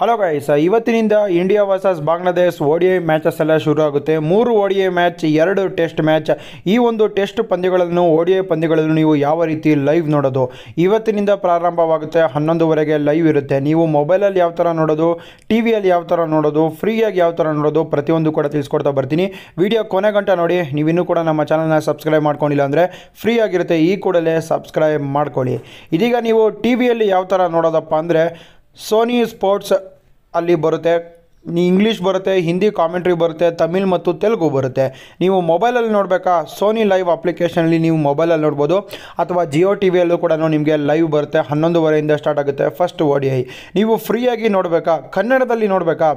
hello guys ಇವತ್ತಿನಿಂದ India versus Bangladesh D I matches ಎಲ್ಲ ಶುರು ಆಗುತ್ತೆ ಮೂರು ಡಿ ಐ ಮ್ಯಾಚ್ ಎರಡು ಟೆಸ್ಟ್ ಮ್ಯಾಚ್ ಈ ಒಂದು ಟೆಸ್ಟ್ ಪಂದ್ಯಗಳನ್ನು ಡಿ ಐ ಪಂದ್ಯಗಳನ್ನು ನೀವು ಯಾವ ರೀತಿ ಲೈವ್ ನೋಡೋದು ಇವತ್ತಿನಿಂದ ಪ್ರಾರಂಭವಾಗುತ್ತೆ ಹನ್ನೊಂದುವರೆಗೆ ಲೈವ್ ಇರುತ್ತೆ ನೀವು ಮೊಬೈಲಲ್ಲಿ ಯಾವ ಥರ ನೋಡೋದು ಟಿ ವಿಯಲ್ಲಿ ಯಾವ ಥರ ನೋಡೋದು ಫ್ರೀಯಾಗಿ ಯಾವ ಥರ ನೋಡೋದು ಪ್ರತಿಯೊಂದು ಕೂಡ ತಿಳಿಸ್ಕೊಡ್ತಾ ಬರ್ತೀನಿ ವಿಡಿಯೋ ಕೊನೆ ಗಂಟೆ ನೋಡಿ ನೀವಿನ್ನೂ ಕೂಡ ನಮ್ಮ ಚಾನಲ್ನ ಸಬ್ಸ್ಕ್ರೈಬ್ ಮಾಡ್ಕೊಂಡಿಲ್ಲ ಅಂದರೆ ಫ್ರೀ ಆಗಿರುತ್ತೆ ಈ ಕೂಡಲೇ ಸಬ್ಸ್ಕ್ರೈಬ್ ಮಾಡ್ಕೊಳ್ಳಿ ಇದೀಗ ನೀವು ಟಿ ವಿಯಲ್ಲಿ ಯಾವ ಥರ ನೋಡೋದಪ್ಪ ಅಂದರೆ ಸೋನಿ ಸ್ಪೋರ್ಟ್ಸ್ ಅಲ್ಲಿ ಬರುತ್ತೆ ಇಂಗ್ಲೀಷ್ ಬರುತ್ತೆ ಹಿಂದಿ ಕಾಮೆಂಟ್ರಿ ಬರುತ್ತೆ ತಮಿಳ್ ಮತ್ತು ತೆಲುಗು ಬರುತ್ತೆ ನೀವು ಮೊಬೈಲಲ್ಲಿ ನೋಡಬೇಕಾ ಸೋನಿ ಲೈವ್ ಅಪ್ಲಿಕೇಶನಲ್ಲಿ ನೀವು ಮೊಬೈಲಲ್ಲಿ ನೋಡ್ಬೋದು ಅಥವಾ ಜಿಯೋ ಟಿ ವಿಯಲ್ಲೂ ಕೂಡ ನಿಮಗೆ ಲೈವ್ ಬರುತ್ತೆ ಹನ್ನೊಂದುವರೆಯಿಂದ ಸ್ಟಾರ್ಟ್ ಆಗುತ್ತೆ ಫಸ್ಟ್ ಓಡಿ ಐ ನೀವು ಫ್ರೀಯಾಗಿ ನೋಡಬೇಕಾ ಕನ್ನಡದಲ್ಲಿ ನೋಡಬೇಕಾ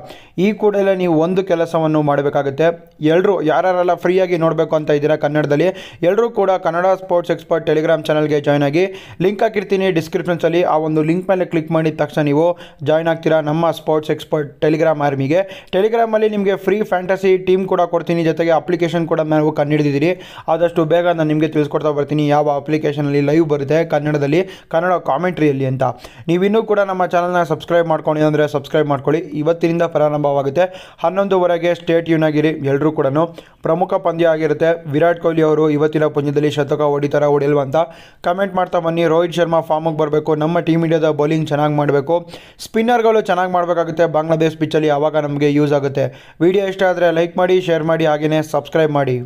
ಈ ಕೂಡಲೇ ನೀವು ಒಂದು ಕೆಲಸವನ್ನು ಮಾಡಬೇಕಾಗುತ್ತೆ ಎಲ್ಲರೂ ಯಾರ್ಯಾರೆಲ್ಲ ಫ್ರೀಯಾಗಿ ನೋಡಬೇಕು ಅಂತ ಇದ್ದೀರಾ ಕನ್ನಡದಲ್ಲಿ ಎಲ್ಲರೂ ಕೂಡ ಕನ್ನಡ ಸ್ಪೋರ್ಟ್ಸ್ ಎಕ್ಸ್ಪರ್ಟ್ ಟೆಲಿಗ್ರಾಮ್ ಚಾನಲ್ಗೆ ಜಾಯ್ನ್ ಆಗಿ ಲಿಂಕ್ ಹಾಕಿರ್ತೀನಿ ಡಿಸ್ಕ್ರಿಪ್ಷನ್ಸಲ್ಲಿ ಆ ಒಂದು ಲಿಂಕ್ ಮೇಲೆ ಕ್ಲಿಕ್ ಮಾಡಿದ ತಕ್ಷಣ ನೀವು ಜಾಯ್ನ್ ಆಗ್ತೀರಾ ನಮ್ಮ ಸ್ಪೋರ್ಟ್ಸ್ ಎಕ್ಸ್ಪರ್ಟ್ ಟೆಲಿಗ್ರಾಮ್ ಆರ್ಮಿ ಅಕಾಡೆಮಿಗೆ ಟೆಲಿಗ್ರಾಮಲ್ಲಿ ನಿಮಗೆ ಫ್ರೀ ಫ್ಯಾಂಟಸಿ ಟೀಮ್ ಕೂಡ ಕೊಡ್ತೀನಿ ಜೊತೆಗೆ ಅಪ್ಲಿಕೇಶನ್ ಕೂಡ ನಾವು ಕಂಡುಹಿಡಿದಿದ್ದೀರಿ ಆದಷ್ಟು ಬೇಗ ನಾನು ನಿಮಗೆ ತಿಳಿಸ್ಕೊಡ್ತಾ ಬರ್ತೀನಿ ಯಾವ ಅಪ್ಲಿಕೇಶನಲ್ಲಿ ಲೈವ್ ಬರುತ್ತೆ ಕನ್ನಡದಲ್ಲಿ ಕನ್ನಡ ಕಾಮೆಂಟ್ರಿಯಲ್ಲಿ ಅಂತ ನೀವಿನ್ನೂ ಕೂಡ ನಮ್ಮ ಚಾನಲ್ನ ಸಬ್ಸ್ಕ್ರೈಬ್ ಮಾಡ್ಕೊಂಡು ಅಂದರೆ ಸಬ್ಸ್ಕ್ರೈಬ್ ಮಾಡ್ಕೊಳ್ಳಿ ಇವತ್ತಿನಿಂದ ಪ್ರಾರಂಭವಾಗುತ್ತೆ ಹನ್ನೊಂದುವರೆಗೆ ಸ್ಟೇಟ್ ಯೂನ್ ಆಗಿರಿ ಎಲ್ಲರೂ ಕೂಡ ಪ್ರಮುಖ ಪಂದ್ಯ ಆಗಿರುತ್ತೆ ವಿರಾಟ್ ಕೊಹ್ಲಿ ಅವರು ಇವತ್ತಿನ ಪಂದ್ಯದಲ್ಲಿ ಶತಕ ಹೊಡಿತಾರ ಹೊಡಿಲ್ವ ಅಂತ ಕಮೆಂಟ್ ಮಾಡ್ತಾ ಬನ್ನಿ ರೋಹಿತ್ ಶರ್ಮಾ ಫಾರ್ಮಿಗೆ ಬರಬೇಕು ನಮ್ಮ ಟೀಮ್ ಇಂಡಿಯಾದ ಬೌಲಿಂಗ್ ಚೆನ್ನಾಗಿ ಮಾಡಬೇಕು ಸ್ಪಿನ್ನರ್ಗಳು ಚೆನ್ನಾಗಿ ಮಾಡಬೇಕಾಗುತ್ತೆ ಬಾಂಗ್ಲಾದೇಶ್ ಪಿಚ್ಚಲ್ಲಿ ಆವಾಗ ನಮಗೆ ಯೂಸ್ ಆಗುತ್ತೆ ವಿಡಿಯೋ ಇಷ್ಟ ಆದರೆ ಲೈಕ್ ಮಾಡಿ ಶೇರ್ ಮಾಡಿ ಹಾಗೆಯೇ ಸಬ್ಸ್ಕ್ರೈಬ್ ಮಾಡಿ